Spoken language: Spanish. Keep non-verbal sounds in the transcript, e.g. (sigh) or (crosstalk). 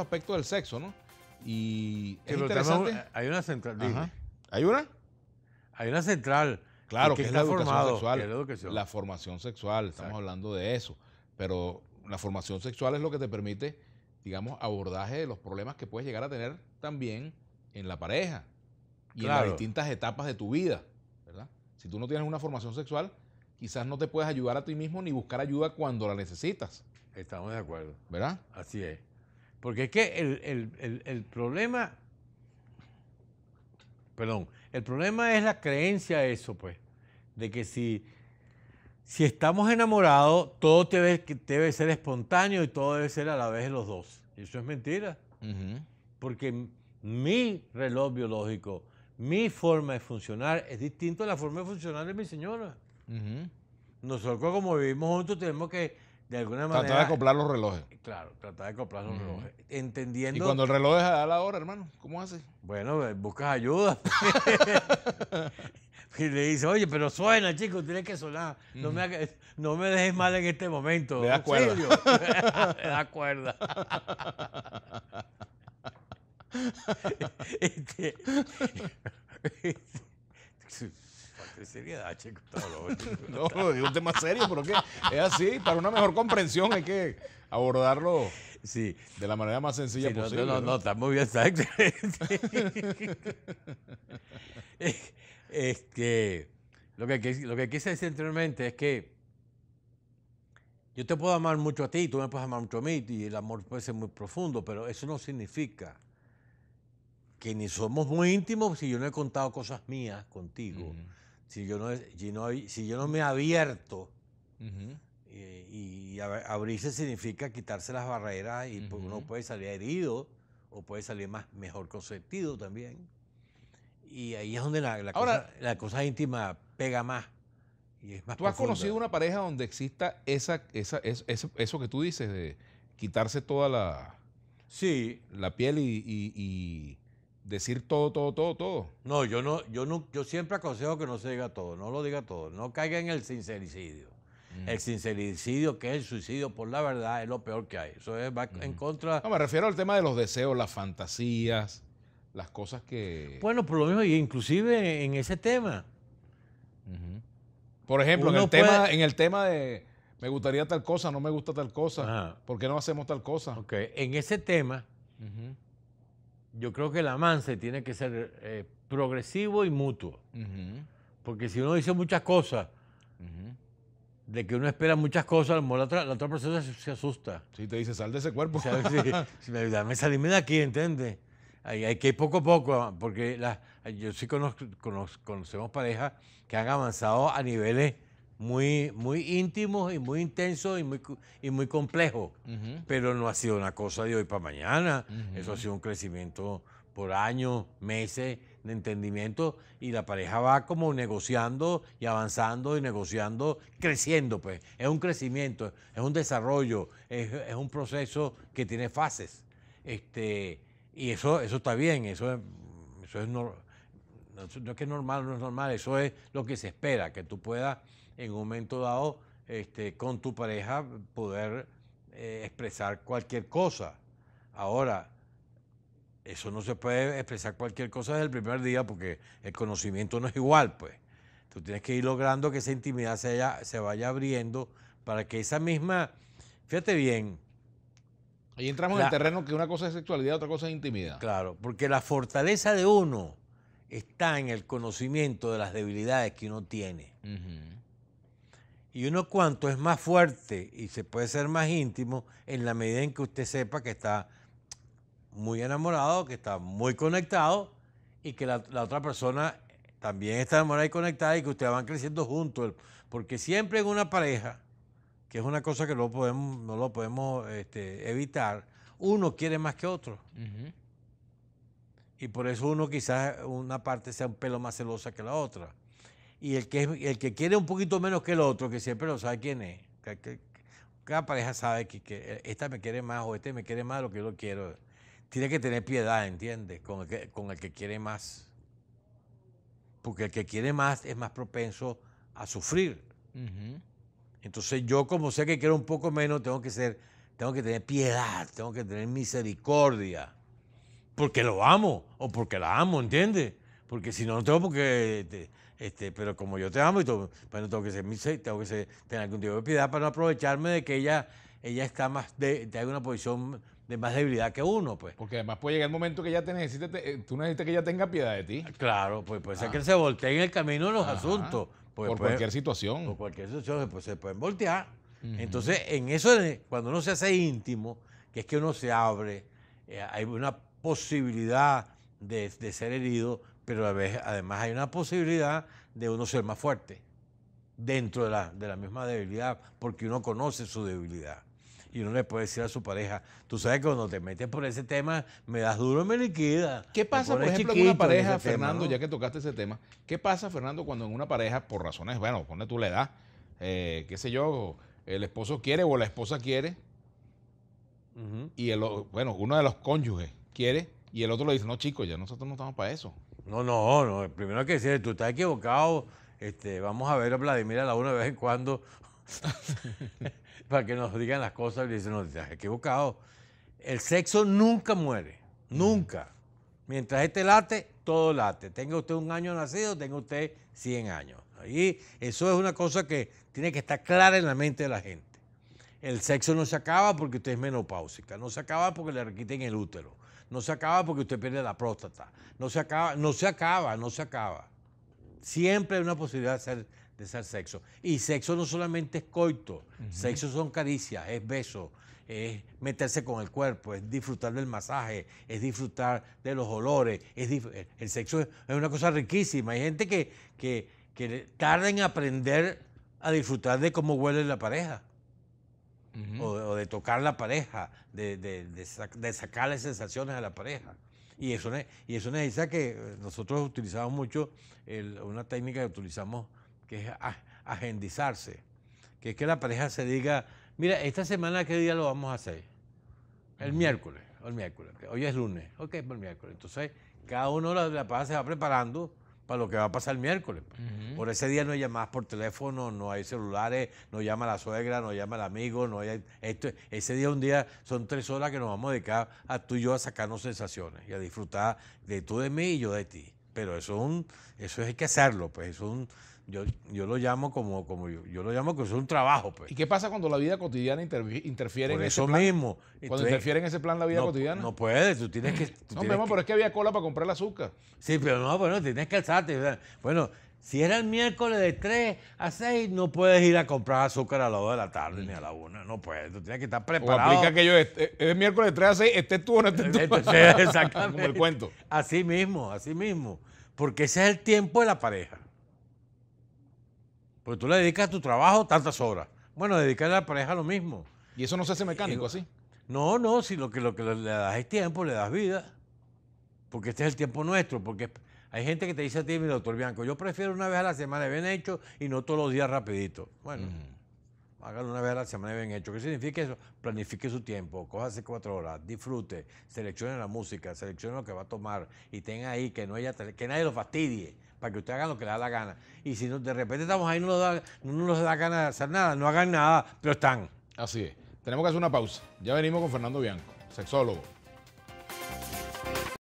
aspectos del sexo, ¿no? Y interesante. hay una central. ¿Hay una? Hay una central. Claro, que, es la sexual. la, formación sexual, estamos hablando de eso. Pero la formación sexual es lo que te permite, digamos, abordaje de los problemas que puedes llegar a tener también en la pareja y en las distintas etapas de tu vida, ¿verdad? Si tú no tienes una formación sexual, quizás no te puedes ayudar a ti mismo ni buscar ayuda cuando la necesitas. Estamos de acuerdo. ¿Verdad? Así es. Porque es que el, problema, perdón, el problema es la creencia de eso, pues, de que si, si estamos enamorados, todo debe, debe ser espontáneo y todo debe ser a la vez de los dos. Y eso es mentira. Porque mi reloj biológico, mi forma de funcionar es distinto a la forma de funcionar de mi señora. Nosotros como vivimos juntos tenemos que de alguna manera. Eh, tratar de acoplar los relojes. Claro, tratar de acoplar los relojes. Entendiendo. Y cuando el reloj deja a la hora, hermano, ¿cómo haces? Bueno, eh, buscas ayuda. (laughs) y le dice, oye, pero suena, chico, tienes que sonar. No, me, no me dejes mal en este momento. de das cuerda. le (laughs) cuerda. (laughs) este. este seriedad, (laughs) no, lo un tema serio, pero qué es así. Para una mejor comprensión hay que abordarlo sí. de la manera más sencilla posible. No, no, no, está muy bien, está (laughs) este, lo, que, lo que quise decir anteriormente es que yo te puedo amar mucho a ti, tú me puedes amar mucho a mí, y el amor puede ser muy profundo, pero eso no significa que ni somos muy íntimos si yo no he contado cosas mías contigo si yo no, si yo no me abierto, eh, y, abrirse significa quitarse las barreras y pues, uno puede salir herido o puede salir más mejor consentido también. Y ahí es donde la, la, cosa, la cosa, íntima pega más. ¿Tú has conocido una pareja donde exista esa, esa, eso, eso, que tú dices de quitarse toda la, sí. la piel y decir todo, todo, todo, todo. No, yo no, yo no, yo siempre aconsejo que no se diga todo, no lo diga todo, no caiga en el sincericidio. Mm. El sincericidio, que es el suicidio por la verdad, es lo peor que hay. Eso es, va en contra. No, me refiero al tema de los deseos, las fantasías, las cosas que. Bueno, por lo mismo, inclusive en ese tema. Por ejemplo, en el, tema, en el tema de me gustaría tal cosa, no me gusta tal cosa, ¿por qué no hacemos tal cosa? Ok, en ese tema yo creo que el avance tiene que ser eh, progresivo y mutuo. Porque si uno dice muchas cosas, de que uno espera muchas cosas, la otra, la otra persona se, asusta. Si te dice, sal de ese cuerpo. (laughs) me, salí de aquí, ¿entiendes? Hay, que ir poco a poco, ah, porque yo sí conozco, conocemos parejas que han avanzado a niveles muy, muy y muy intenso y muy, y muy complejo Pero no ha sido una cosa de hoy para mañana. Eso ha sido un crecimiento por años, meses de entendimiento y la pareja va como negociando y avanzando y negociando, creciendo, pues. Es un crecimiento, es un desarrollo, es, un proceso que tiene fases. Este, y eso, eso está bien, eso, eso es normal no, es que es normal no es normal, eso es lo que se espera, que tú puedas en un momento dado este, con tu pareja poder eh, expresar cualquier cosa. Ahora, eso no se puede expresar cualquier cosa desde el primer día porque el conocimiento no es igual, pues. Tú tienes que ir logrando que esa intimidad se, se vaya abriendo para que esa misma, fíjate bien, Ahí entramos en el terreno que una cosa es sexualidad, otra cosa es intimidad. Claro, porque la fortaleza de uno está en el conocimiento de las debilidades que uno tiene. Y uno cuanto es más fuerte y se puede ser más íntimo en la medida en que usted sepa que está muy enamorado, que está muy conectado y que la, otra persona también está enamorada y conectada y que ustedes van creciendo juntos. Porque siempre en una pareja, que es una cosa que no, podemos, no lo podemos este, evitar, uno quiere más que otro. Y por eso uno quizás una parte sea un pelo más celosa que la otra. Y el que, el que quiere un poquito menos que el otro, que siempre lo sabe quién es. Cada pareja sabe que, eh, esta me quiere más o este me quiere más de lo que yo lo quiero. Tiene que tener piedad, ¿entiendes? Con el que, quiere más. Porque el que quiere más es más propenso a sufrir. Entonces yo como sé que quiero un poco menos, tengo que ser, tengo que tener piedad, tengo que tener misericordia porque lo amo o porque la amo, ¿entiendes? Porque si no, no tengo porque... Este, este, pero como yo te amo y todo, pues tengo que ser mi tengo que ser, tener algún tipo de piedad para no aprovecharme de que ella, ella está más, de, de una posición de más debilidad que uno, pues. Porque además puede llegar el momento que ella te necesite, eh, tú necesitas que ella tenga piedad de ti. Ah, claro, pues puede ser ah. que se voltee en el camino de los asuntos. Pues por cualquier situación. Por cualquier situación, pues se pueden voltear. Entonces, en eso, cuando uno se hace íntimo, que es que uno se abre, eh, hay una posibilidad de, ser herido, pero a veces, además hay una posibilidad de uno ser más fuerte dentro de la, misma debilidad, porque uno conoce su debilidad. Y uno le puede decir a su pareja, tú sabes que cuando te metes por ese tema, me das duro y me liquida. ¿Qué pasa, por ejemplo, en una pareja, Fernando, ya que tocaste ese tema, qué pasa, Fernando, cuando en una pareja, por razones, bueno, pone tú la edad, eh, qué sé yo, el esposo quiere o la esposa quiere, y el, bueno, uno de los cónyuges quiere. Y el otro le dice, no, chicos, ya nosotros no estamos para eso. No, no, no. Primero hay que decir, tú estás equivocado. Este, vamos a ver a Vladimir a la una vez en cuando (laughs) para que nos digan las cosas. Y le dicen, no, estás equivocado. El sexo nunca muere. Mm. Nunca. Mientras este late, todo late. Tenga usted un año nacido, tenga usted 100 años. Ahí, eso es una cosa que tiene que estar clara en la mente de la gente. El sexo no se acaba porque usted es menopáusica, no se acaba porque le requiten el útero, no se acaba porque usted pierde la próstata. No se acaba, no se acaba, no se acaba. Siempre hay una posibilidad de hacer, sexo. Y sexo no solamente es coito, sexo son caricias, es beso, es meterse con el cuerpo, es disfrutar del masaje, es disfrutar de los olores. Es eh, el sexo es, una cosa riquísima. Hay gente que, que, que tarda en aprender a disfrutar de cómo huele la pareja o, de tocar la pareja, de, de, de, sacarle sensaciones a la pareja. Y eso, y eso necesita que eh, nosotros utilizamos mucho una técnica que utilizamos que es agendizarse, que es que la pareja se diga, mira, esta semana qué día lo vamos a hacer. El miércoles, el miércoles. Hoy es lunes, ok, pues el miércoles. Entonces, cada uno de la, la pareja se va preparando para lo que va a pasar el miércoles. Por ese día no hay llamadas por teléfono, no hay celulares, no llama la suegra, no llama el amigo, no hay esto. Ese día un día son tres horas que nos vamos a dedicar a tú y yo a sacarnos sensaciones y a disfrutar de tú de mí y yo de ti. Pero eso es un, eso hay que hacerlo, pues es un yo, yo lo llamo como, yo, yo lo llamo que es un trabajo. Pues. ¿Y qué pasa cuando la vida cotidiana interfiere en eso ese plan? mismo. cuando interfiere en ese plan la vida cotidiana. No puede, tú tienes que... no, pero es que había cola para comprar el azúcar. Sí, pero no, bueno, tienes que alzarte. Bueno, si era el miércoles de 3 a 6, no puedes ir a comprar azúcar a las 2 de la tarde ni a la 1. No puedes, tú tienes que estar preparado. O aplica que yo, eh, eh, es, el miércoles de 3 a 6, estés tú o no estés tú. Este, (laughs) este, exactamente. Como el cuento. Así mismo, así mismo. Porque ese es el tiempo de la pareja. Porque tú le dedicas a tu trabajo tantas horas. Bueno, dedicarle a la pareja lo mismo. ¿Y eso no se hace mecánico así? No, no, si lo que, lo que le das es tiempo, le das vida. Porque este es el tiempo nuestro, porque hay gente que te dice a ti, mi doctor Bianco, yo prefiero una vez a la semana bien hecho y no todos los días rapidito. Bueno, mm hágalo una vez a la semana bien hecho. ¿Qué significa eso? Planifique su tiempo, hace cuatro horas, disfrute, seleccione la música, seleccione lo que va a tomar y tenga ahí que no haya que nadie lo fastidie para que usted haga lo que le da la gana. Y si de repente estamos ahí, no nos, da, no nos da ganas de hacer nada, no hagan nada, pero están. Así es. Tenemos que hacer una pausa. Ya venimos con Fernando Bianco, sexólogo.